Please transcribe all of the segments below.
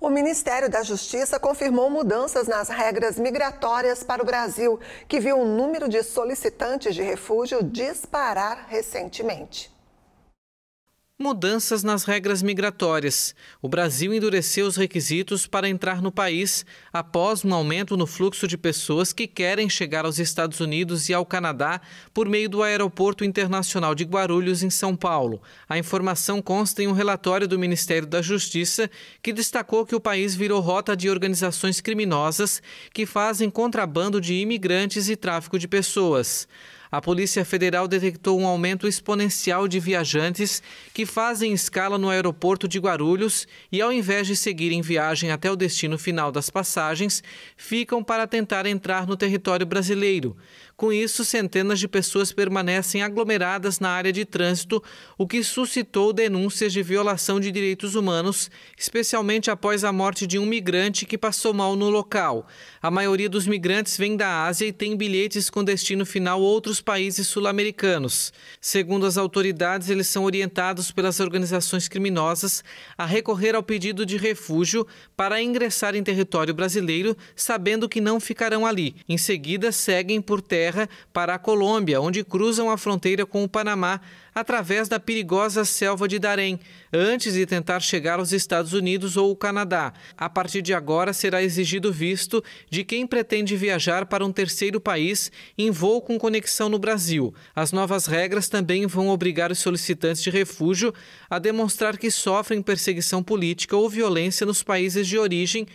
O Ministério da Justiça confirmou mudanças nas regras migratórias para o Brasil, que viu o número de solicitantes de refúgio disparar recentemente. Mudanças nas regras migratórias. O Brasil endureceu os requisitos para entrar no país após um aumento no fluxo de pessoas que querem chegar aos Estados Unidos e ao Canadá por meio do Aeroporto Internacional de Guarulhos, em São Paulo. A informação consta em um relatório do Ministério da Justiça que destacou que o país virou rota de organizações criminosas que fazem contrabando de imigrantes e tráfico de pessoas a Polícia Federal detectou um aumento exponencial de viajantes que fazem escala no aeroporto de Guarulhos e, ao invés de seguirem viagem até o destino final das passagens, ficam para tentar entrar no território brasileiro. Com isso, centenas de pessoas permanecem aglomeradas na área de trânsito, o que suscitou denúncias de violação de direitos humanos, especialmente após a morte de um migrante que passou mal no local. A maioria dos migrantes vem da Ásia e tem bilhetes com destino final outros países sul-americanos. Segundo as autoridades, eles são orientados pelas organizações criminosas a recorrer ao pedido de refúgio para ingressar em território brasileiro, sabendo que não ficarão ali. Em seguida, seguem por terra Terra para a Colômbia, onde cruzam a fronteira com o Panamá através da perigosa selva de Darém, antes de tentar chegar aos Estados Unidos ou o Canadá. A partir de agora será exigido visto de quem pretende viajar para um terceiro país em voo com conexão no Brasil. As novas regras também vão obrigar os solicitantes de refúgio a demonstrar que sofrem perseguição política ou violência nos países de origem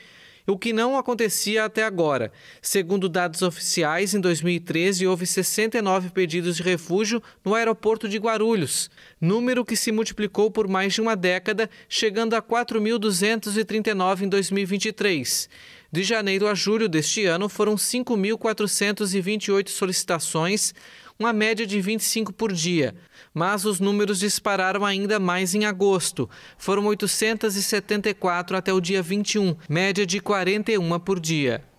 o que não acontecia até agora. Segundo dados oficiais, em 2013 houve 69 pedidos de refúgio no aeroporto de Guarulhos, número que se multiplicou por mais de uma década, chegando a 4.239 em 2023. De janeiro a julho deste ano foram 5.428 solicitações uma média de 25 por dia. Mas os números dispararam ainda mais em agosto. Foram 874 até o dia 21, média de 41 por dia.